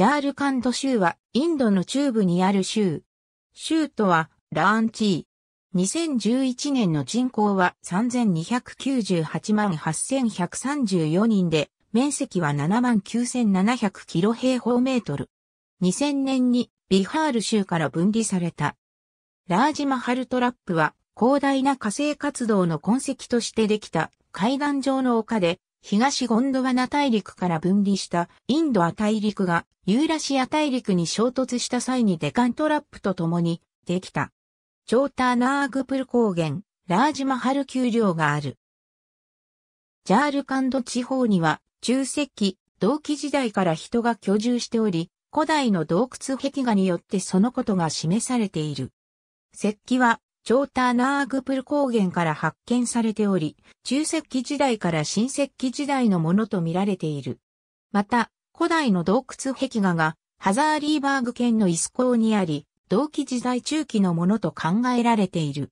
ジャールカンド州はインドの中部にある州。州都はラーンチー。2011年の人口は3298万8134人で、面積は7万9700キロ平方メートル。2000年にビハール州から分離された。ラージマハルトラップは広大な火星活動の痕跡としてできた階段状の丘で東ゴンドワナ大陸から分離したインドア大陸がユーラシア大陸に衝突した際にデカントラップと共にできた。チョーターナーグプル高原、ラージマハル丘陵がある。ジャールカンド地方には中石器、同期時代から人が居住しており、古代の洞窟壁画によってそのことが示されている。石器はチョーターナーグプル高原から発見されており、中石器時代から新石器時代のものと見られている。また、古代の洞窟壁画が、ハザーリーバーグ県のイスコーにあり、同期時代中期のものと考えられている。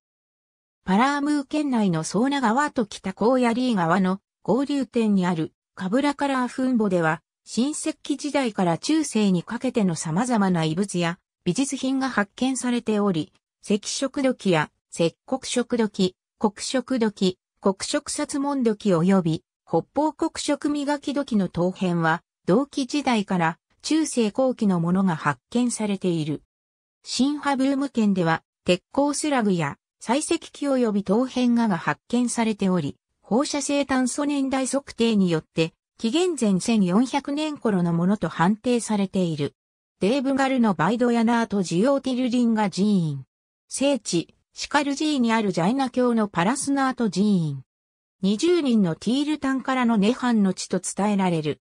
パラームー県内のソーナ川と北高野リー川の合流点にあるカブラカラーフンボでは、新石器時代から中世にかけての様々な遺物や美術品が発見されており、赤色土器や赤黒色土器、黒色土器、黒色殺門土器及び北方黒色磨き土器の陶片は同期時代から中世後期のものが発見されている。新ハブーム県では鉄鋼スラグや採石器及び陶片画が発見されており、放射性炭素年代測定によって紀元前1400年頃のものと判定されている。デーブガルのバイドヤナートジオティルリンガ寺院。聖地、シカルジーにあるジャイナ教のパラスナート寺院。20人のティールタンからのネハンの地と伝えられる。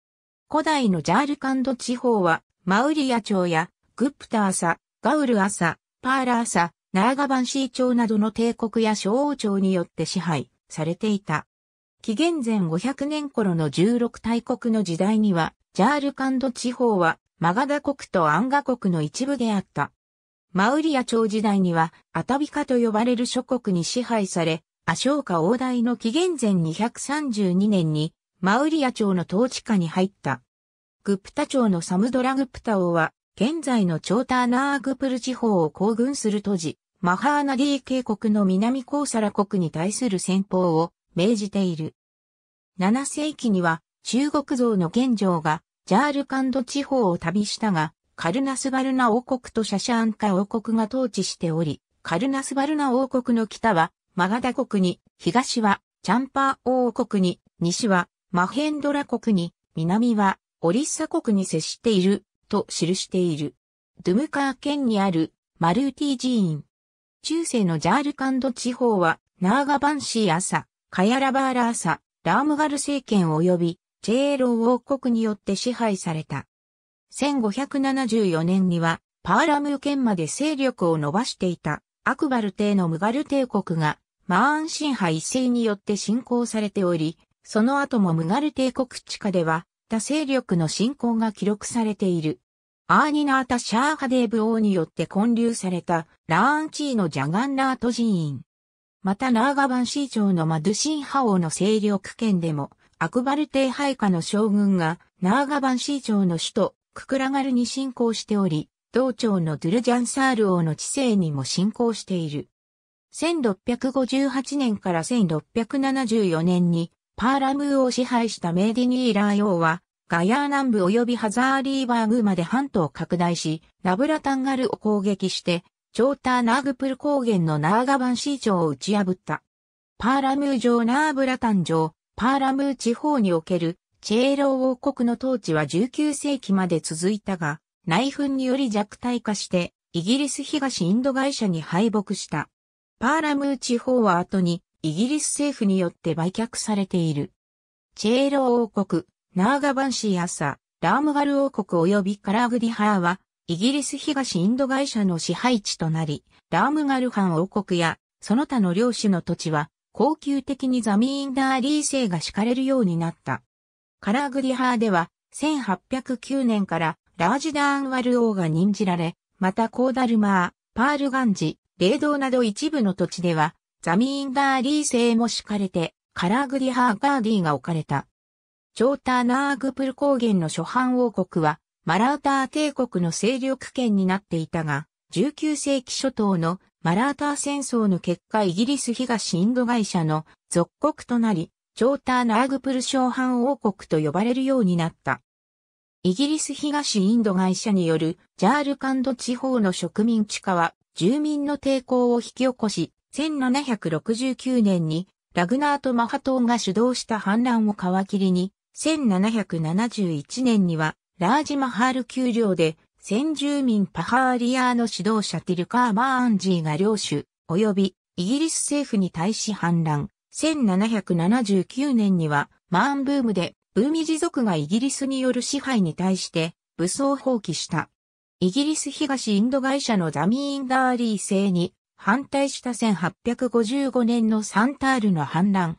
古代のジャールカンド地方は、マウリア朝や、グップターサ、ガウルアサ、パーラーサ、ナーガバンシー朝などの帝国や小王朝によって支配されていた。紀元前500年頃の16大国の時代には、ジャールカンド地方はマガダ国とアンガ国の一部であった。マウリア朝時代にはアタビカと呼ばれる諸国に支配され、アショーカ王代の紀元前232年にマウリア朝の統治下に入った。グプタ朝のサムドラグプタ王は、現在のチョーターナーグプル地方を行軍する都市、マハーナディ渓谷の南コーサラ国に対する戦法を命じている。7世紀には中国像の現状がジャールカンド地方を旅したが、カルナスバルナ王国とシャシャアンカ王国が統治しており、カルナスバルナ王国の北はマガダ国に、東はチャンパー王国に、西はマヘンドラ国に、南はオリッサ国に接していると記している。ドゥムカー県にあるマルーティ寺院。中世のジャールカンド地方はナーガバンシー朝、カヤラバーラーサ、ラームガル政権及びチェーロ王国によって支配された。1574年にはパーラム県まで勢力を伸ばしていたアクバル帝のムガル帝国がマーンシンハ一世によって侵攻されており、その後もムガル帝国地下では他勢力の侵攻が記録されている。アーニナータ・シャーハデーブ王によって建立されたラーンチーのジャガンナート寺院。またナーガバンシー城のマドゥシンハ王の勢力圏でもアクバル帝配下の将軍がナーガバンシー城の首都ククラガルに侵攻しており、道町のドゥルジャンサール王の治世にも侵攻している。1658年から1674年にパーラムーを支配したメディニーラー王は、ガヤー南部及びハザーリーバーグまで半島を拡大し、ナブラタンガルを攻撃して、チョーターナーグプル高原のナーガバンシー城を打ち破った。パーラムー城ナーブラタン城、パーラムー地方におけるチェーロー王国の統治は19世紀まで続いたが、内紛により弱体化して、イギリス東インド会社に敗北した。パーラムー地方は後に、イギリス政府によって売却されている。チェーロー王国、ナーガバンシーアサ、ラームガル王国及びカラーグディハーは、イギリス東インド会社の支配地となり、ラームガル藩王国や、その他の領主の土地は、恒久的にザミーンダーリー制が敷かれるようになった。カラーグリハーでは、1809年からラージダーンワル王が任じられ、またコーダルマー、パールガンジ、レドーなど一部の土地では、ザミーンダーリー制も敷かれて、カラーグリハーガーディーが置かれた。チョーターナーグプル高原の諸藩王国は、マラーター帝国の勢力圏になっていたが、19世紀初頭のマラーター戦争の結果イギリス東インド会社の属国となり、チョーターナーグプルハン王国と呼ばれるようになった。イギリス東インド会社によるジャールカンド地方の植民地化は住民の抵抗を引き起こし、1769年にラグナート・マハトーが主導した反乱を皮切りに、1771年にはラージ・マハール丘陵で先住民パハーリアーの指導者ティルカー・マーンジーが領主、及びイギリス政府に対し反乱。1779年には、マーンブームで、ブーミジ族がイギリスによる支配に対して、武装放棄した。イギリス東インド会社のザミーンダーリー制に反対した1855年のサンタールの反乱。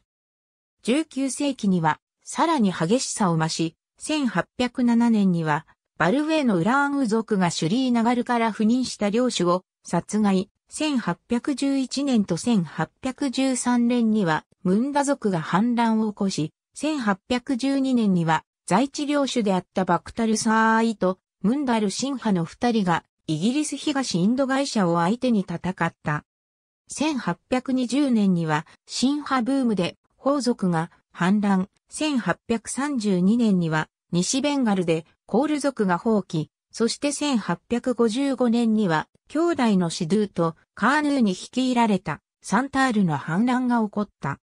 19世紀にはさらに激しさを増し、1807年にはバルウェイのウラーンウ族がシュリーナガルから赴任した領主を殺害、1811年と1813年には、ムンダ族が反乱を起こし、1812年には、在地領主であったバクタルサーイと、ムンダル神派の二人が、イギリス東インド会社を相手に戦った。1820年には、神派ブームで、法族が反乱。1832年には、西ベンガルで、コール族が放棄。そして1855年には、兄弟のシドゥとカーヌーに率いられたサンタールの反乱が起こった。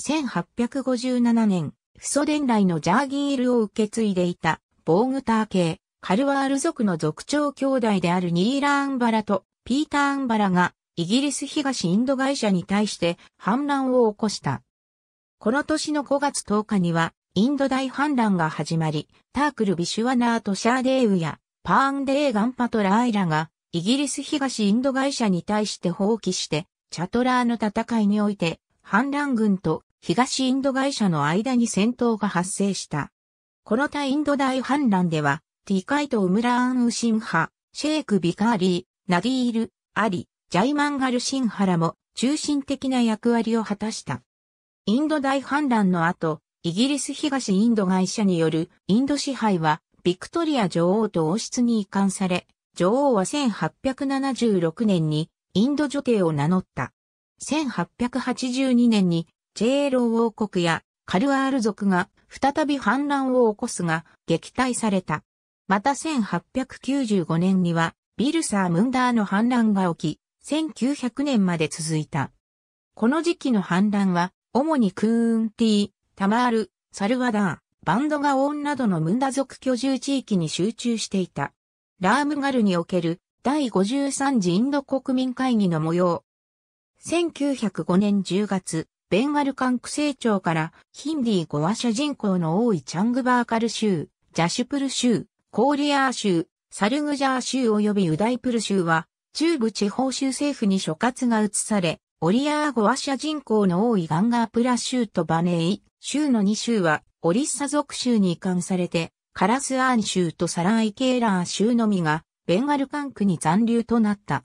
1857年、フソ伝来のジャーギールを受け継いでいたボーグター系、カルワール族の族長兄弟であるニーラーンバラとピーターンバラがイギリス東インド会社に対して反乱を起こした。この年の5月10日にはインド大反乱が始まり、タークル・ビシュワナーとシャーデーウやパーンデー・ガンパトラーイラがイギリス東インド会社に対して放棄して、チャトラーの戦いにおいて、反乱軍と東インド会社の間に戦闘が発生した。この他インド大反乱では、ティカイト・ウムラーン・ウシンハ、シェイク・ビカーリー、ナディール、アリ、ジャイマンガル・シンハラも中心的な役割を果たした。インド大反乱の後、イギリス東インド会社によるインド支配は、ビクトリア女王と王室に移管され、女王は1876年にインド女帝を名乗った。1882年にチェーロー王国やカルアール族が再び反乱を起こすが撃退された。また1895年にはビルサー・ムンダーの反乱が起き、1900年まで続いた。この時期の反乱は、主にクーンティー、タマール、サルワダー、バンドガオーンなどのムンダ族居住地域に集中していた。ラームガルにおける第53次インド国民会議の模様。1905年10月、ベンガル管区政庁からヒンディー語話者人口の多いチャングバーカル州、ジャシュプル州、コーリアー州、サルグジャー州及びウダイプル州は中部地方州政府に所轄が移され、オリアー語話者人口の多いガンガープラ州とバネイ州の2州はオリッサ族州に移管されてカラスアーン州とサラン・イケーラー州のみが、ベンガル管区に残留となった。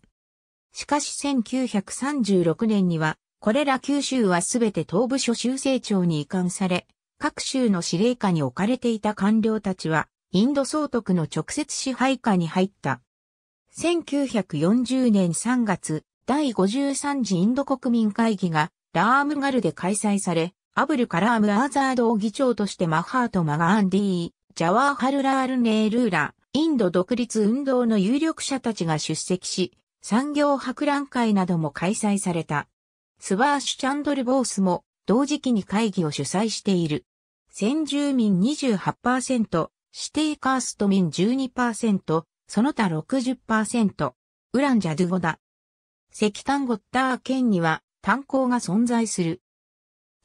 しかし1936年には、これら九州はすべて東部諸州政庁に移管され、各州の司令下に置かれていた官僚たちは、インド総督の直接支配下に入った。1940年3月、第53次インド国民会議が、ラームガルで開催され、アブル・カラーム・アーザードを議長としてマハート・マガーンディー、ジャワーハルラールネールーラ、インド独立運動の有力者たちが出席し、産業博覧会なども開催された。スバーシュ・チャンドル・ボースも同時期に会議を主催している。先住民28%、指定カースト民12%、その他60%、ウランジャドゥゴだ。石炭ゴッター県には炭鉱が存在する。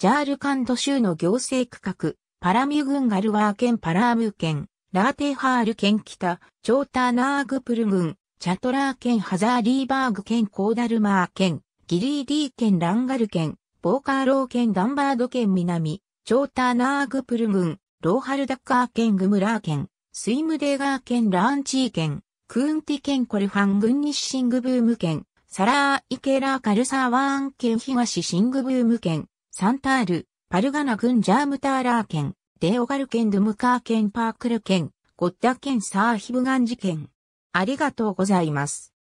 ジャールカンド州の行政区画、パラミュ郡ガルワー県パラーム県、ラーテーハール県北、チョーターナーグプル軍、チャトラー県ハザーリーバーグ県コーダルマー県、ギリーディー県ランガル県、ボーカーロー県ダンバード県南、チョーターナーグプル軍、ローハルダッカー県グムラー県、スイムデーガー県ランチー県、クーンティ県コルファンニッシングブーム県、サラーイケラーカルサーワーン県東シングブーム県、サンタール、パルガナ郡ジャームターラー県、デオガル県ドゥムカー県パークル県、ゴッダ県サーヒブガンジ県。ありがとうございます。